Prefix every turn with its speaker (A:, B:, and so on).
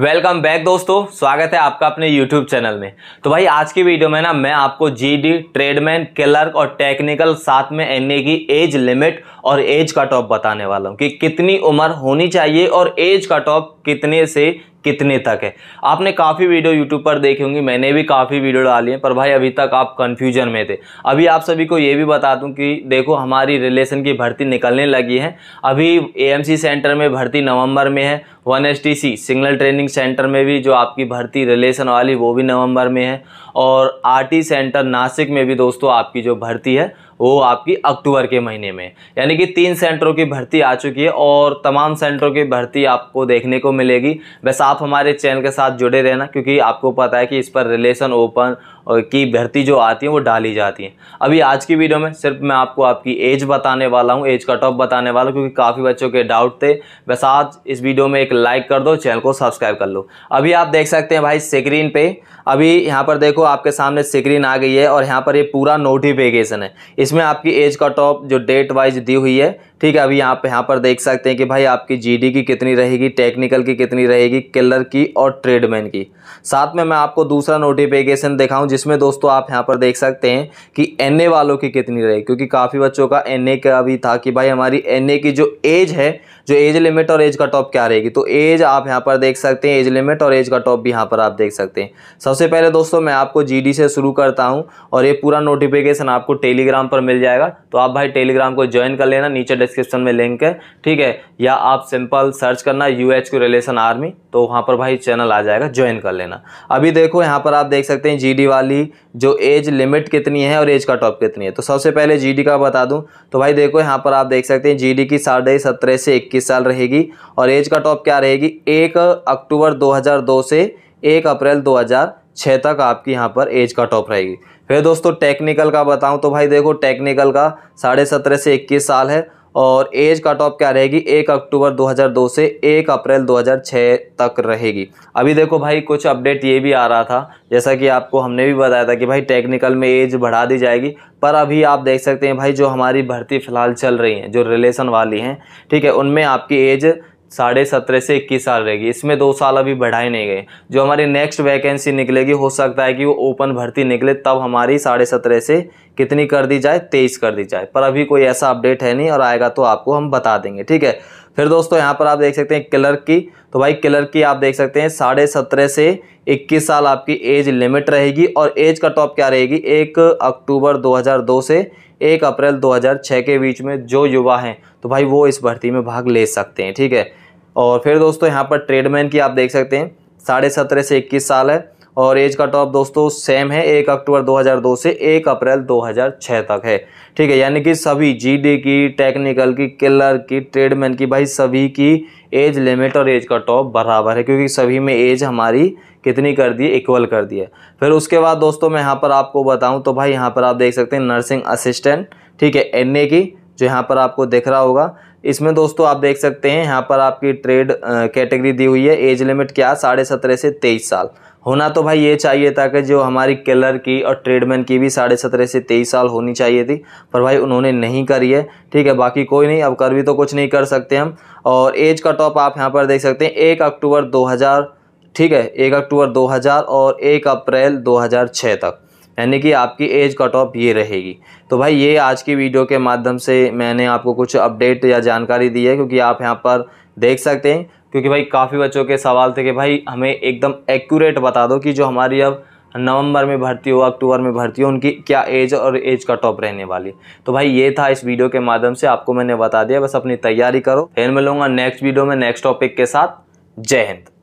A: welcome back दोस्तों स्वागत है आपका अपने YouTube चैनल में तो भाई आज की वीडियो में ना मैं आपको जी डी ट्रेडमैन क्लर्क और टेक्निकल साथ में एन की एज लिमिट और एज कट ऑफ बताने वाला हूँ कि कितनी उम्र होनी चाहिए और एज कट ऑफ कितने से कितने तक है आपने काफ़ी वीडियो यूट्यूब पर देखी होंगी मैंने भी काफ़ी वीडियो डाली है पर भाई अभी तक आप कन्फ्यूजन में थे अभी आप सभी को ये भी बता दूँ कि देखो हमारी रिलेशन की भर्ती निकलने लगी है अभी ए सेंटर में भर्ती नवंबर में है one S T C signal training centre में भी जो आपकी भर्ती रिलेशन वाली वो भी नवंबर में है और आर टी सेंटर नासिक में भी दोस्तों आपकी जो भर्ती है वो आपकी अक्टूबर के महीने में यानी कि तीन सेंटरों की भर्ती आ चुकी है और तमाम सेंटरों की भर्ती आपको देखने को मिलेगी बस आप हमारे चैनल के साथ जुड़े रहना क्योंकि आपको पता है कि इस पर रिलेशन ओपन की भर्ती जो आती है वो डाली जाती है अभी आज की वीडियो में सिर्फ मैं आपको आपकी एज बताने वाला हूँ एज कट ऑफ बताने वाला हूँ क्योंकि काफ़ी बच्चों के डाउट थे बस आज इस वीडियो में एक लाइक कर दो चैनल को सब्सक्राइब कर लो अभी आप देख सकते हैं भाई स्क्रीन पे अभी यहाँ पर देखो आपके सामने स्क्रीन आ गई है और यहाँ पर ये पूरा नोटिफिकेशन है इसमें आपकी एज कट ऑफ जो डेट वाइज दी हुई है ठीक है अभी यहाँ पे यहाँ पर देख सकते हैं कि भाई आपकी जीडी की कितनी रहेगी टेक्निकल की कितनी रहेगी किलर की और ट्रेडमैन की साथ में मैं आपको दूसरा नोटिफिकेशन दिखाऊं जिसमें दोस्तों आप यहाँ पर देख सकते हैं कि एन वालों की कितनी रहेगी क्योंकि काफ़ी बच्चों का एन का भी था कि भाई हमारी एन की जो एज है जो एज लिमिट और एज कट ऑफ क्या रहेगी तो एज आप यहाँ पर देख सकते हैं एज लिमिट और एज कट ऑफ भी यहाँ पर आप देख सकते हैं सबसे पहले दोस्तों मैं आपको जी से शुरू करता हूँ और ये पूरा नोटिफिकेशन आपको टेलीग्राम पर मिल जाएगा तो आप भाई टेलीग्राम को ज्वाइन कर लेना नीचे डिस्क्रिप्शन में लिंक है ठीक है या आप सिंपल सर्च करना यू एच रिलेशन आर्मी तो वहाँ पर भाई चैनल आ जाएगा ज्वाइन कर लेना अभी देखो यहाँ पर आप देख सकते हैं जी वाली जो एज लिमिट कितनी है और एज का टॉप कितनी है तो सबसे पहले जी का बता दूँ तो भाई देखो यहाँ पर आप देख सकते हैं जी की साढ़े सत्रह से इक्कीस साल रहेगी और एज का टॉप क्या रहेगी एक अक्टूबर दो से एक अप्रैल दो छः तक आपकी यहाँ पर एज का टॉप रहेगी फिर दोस्तों टेक्निकल का बताऊँ तो भाई देखो टेक्निकल का साढ़े सत्रह से इक्कीस साल है और एज कट ऑफ क्या रहेगी एक अक्टूबर 2002 से एक अप्रैल 2006 तक रहेगी अभी देखो भाई कुछ अपडेट ये भी आ रहा था जैसा कि आपको हमने भी बताया था कि भाई टेक्निकल में एज बढ़ा दी जाएगी पर अभी आप देख सकते हैं भाई जो हमारी भर्ती फ़िलहाल चल रही हैं जो रिलेशन वाली हैं ठीक है उनमें आपकी एज साढ़े सत्रह से इक्कीस साल रहेगी इसमें दो साल अभी बढ़ाए नहीं गए जो हमारी नेक्स्ट वैकेंसी निकलेगी हो सकता है कि वो ओपन भर्ती निकले तब हमारी साढ़े सत्रह से कितनी कर दी जाए तेईस कर दी जाए पर अभी कोई ऐसा अपडेट है नहीं और आएगा तो आपको हम बता देंगे ठीक है फिर दोस्तों यहाँ पर आप देख सकते हैं क्लर्क की तो भाई क्लर्क की आप देख सकते हैं साढ़े सत्रह से इक्कीस साल आपकी एज लिमिट रहेगी और एज कट ऑफ क्या रहेगी एक अक्टूबर 2002 से एक अप्रैल 2006 के बीच में जो युवा हैं तो भाई वो इस भर्ती में भाग ले सकते हैं ठीक है और फिर दोस्तों यहाँ पर ट्रेडमैन की आप देख सकते हैं साढ़े सत्रह से इक्कीस साल है और एज का टॉप दोस्तों सेम है एक अक्टूबर 2002 से एक अप्रैल 2006 तक है ठीक है यानी कि सभी जीडी की टेक्निकल की किलर की ट्रेडमैन की भाई सभी की एज लिमिट और एज का टॉप बराबर है क्योंकि सभी में एज हमारी कितनी कर दी इक्वल कर दी है फिर उसके बाद दोस्तों मैं यहाँ पर आपको बताऊँ तो भाई यहाँ पर आप देख सकते हैं नर्सिंग असिस्टेंट ठीक है एन की जो यहाँ पर आपको दिख रहा होगा इसमें दोस्तों आप देख सकते हैं यहाँ पर आपकी ट्रेड कैटेगरी दी हुई है एज लिमिट क्या साढ़े सत्रह से तेईस साल होना तो भाई ये चाहिए था कि जो हमारी किलर की और ट्रेडमैन की भी साढ़े सत्रह से तेईस साल होनी चाहिए थी पर भाई उन्होंने नहीं करी है ठीक है बाकी कोई नहीं अब कर भी तो कुछ नहीं कर सकते हम और एज का टॉप आप यहाँ पर देख सकते हैं एक अक्टूबर दो ठीक है एक अक्टूबर दो और एक अप्रैल दो तक यानी कि आपकी एज कट ऑफ ये रहेगी तो भाई ये आज की वीडियो के माध्यम से मैंने आपको कुछ अपडेट या जानकारी दी है क्योंकि आप यहाँ पर देख सकते हैं क्योंकि भाई काफ़ी बच्चों के सवाल थे कि भाई हमें एकदम एक्यूरेट बता दो कि जो हमारी अब नवंबर में भर्ती हो अक्टूबर में भर्ती हो उनकी क्या एज और एज का टॉप रहने वाली तो भाई ये था इस वीडियो के माध्यम से आपको मैंने बता दिया बस अपनी तैयारी करो फिर मिलूंगा नेक्स्ट वीडियो में नेक्स्ट टॉपिक के साथ जय हिंद